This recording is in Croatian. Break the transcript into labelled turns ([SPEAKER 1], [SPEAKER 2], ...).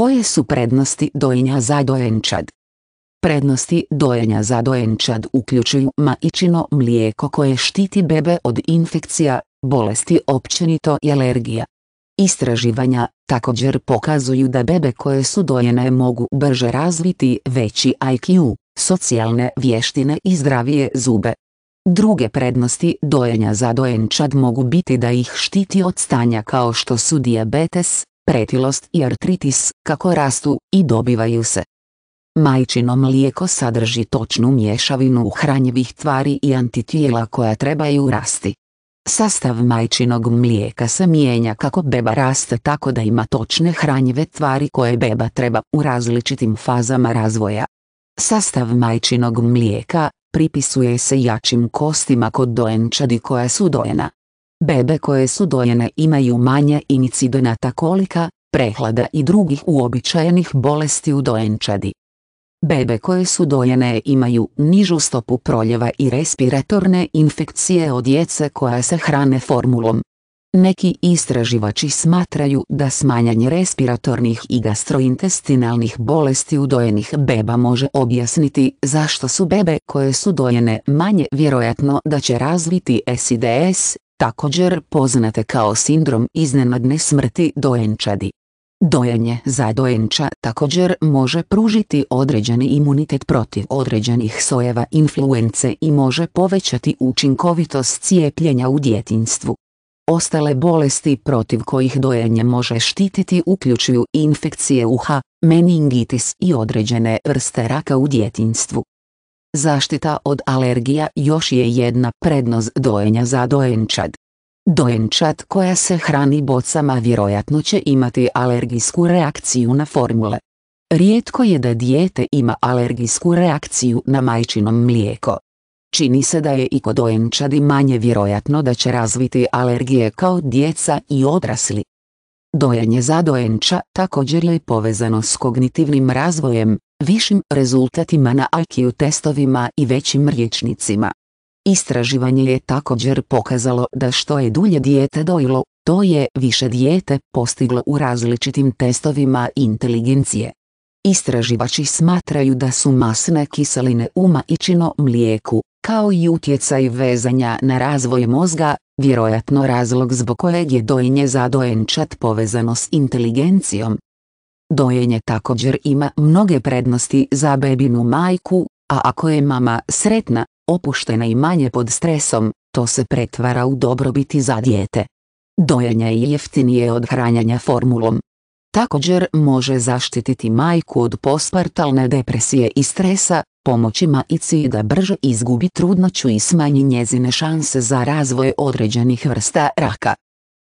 [SPEAKER 1] Koje su prednosti dojenja za dojenčad? Prednosti dojenja za dojenčad uključuju majčino mlijeko koje štiti bebe od infekcija, bolesti općenito i alergija. Istraživanja također pokazuju da bebe koje su dojene mogu brže razviti veći IQ, socijalne vještine i zdravije zube. Druge prednosti dojenja za dojenčad mogu biti da ih štiti od stanja kao što su dijabetes, pretilost i artritis, kako rastu i dobivaju se. Majčino mlijeko sadrži točnu mješavinu hranjivih tvari i antitijela koja trebaju rasti. Sastav majčinog mlijeka se mijenja kako beba raste tako da ima točne hranjive tvari koje beba treba u različitim fazama razvoja. Sastav majčinog mlijeka pripisuje se jačim kostima kod dojenčadi koja su dojena. Bebe koje su dojene imaju manje incidenata kolika, prehlada i drugih uobičajenih bolesti u dojenčadi. Bebe koje su dojene imaju nižu stopu proljeva i respiratorne infekcije od djece koja se hrane formulom. Neki istraživači smatraju da smanjanje respiratornih i gastrointestinalnih bolesti u dojenih beba može objasniti zašto su bebe koje su dojene manje vjerojatno da će razviti SIDS, također poznate kao sindrom iznenadne smrti dojenčadi. Dojenje za dojenča također može pružiti određeni imunitet protiv određenih sojeva influence i može povećati učinkovitost cijepljenja u djetinstvu. Ostale bolesti protiv kojih dojenje može štititi uključuju infekcije uha, meningitis i određene vrste raka u djetinstvu. Zaštita od alergija još je jedna prednost dojenja za dojenčad. Dojenčad koja se hrani bocama vjerojatno će imati alergijsku reakciju na formule. Rijetko je da dijete ima alergijsku reakciju na majčinom mlijeko. Čini se da je i kod dojenčadi manje vjerojatno da će razviti alergije kao djeca i odrasli. Dojenje za dojenča također je povezano s kognitivnim razvojem, višim rezultatima na IQ testovima i većim rječnicima. Istraživanje je također pokazalo da što je dulje dijete dojilo, to je više dijete postiglo u različitim testovima inteligencije. Istraživači smatraju da su masne kiseline u maičino mlijeku, kao i utjecaj vezanja na razvoj mozga, vjerojatno razlog zbog kojeg je dojenje za dojenčad povezano s inteligencijom, Dojenje također ima mnoge prednosti za bebinu majku, a ako je mama sretna, opuštena i manje pod stresom, to se pretvara u dobrobiti za dijete. Dojenje je jeftinije od hranjanja formulom. Također može zaštititi majku od postpartalne depresije i stresa, pomoći majici da brže izgubi trudnoću i smanji njezine šanse za razvoj određenih vrsta raka.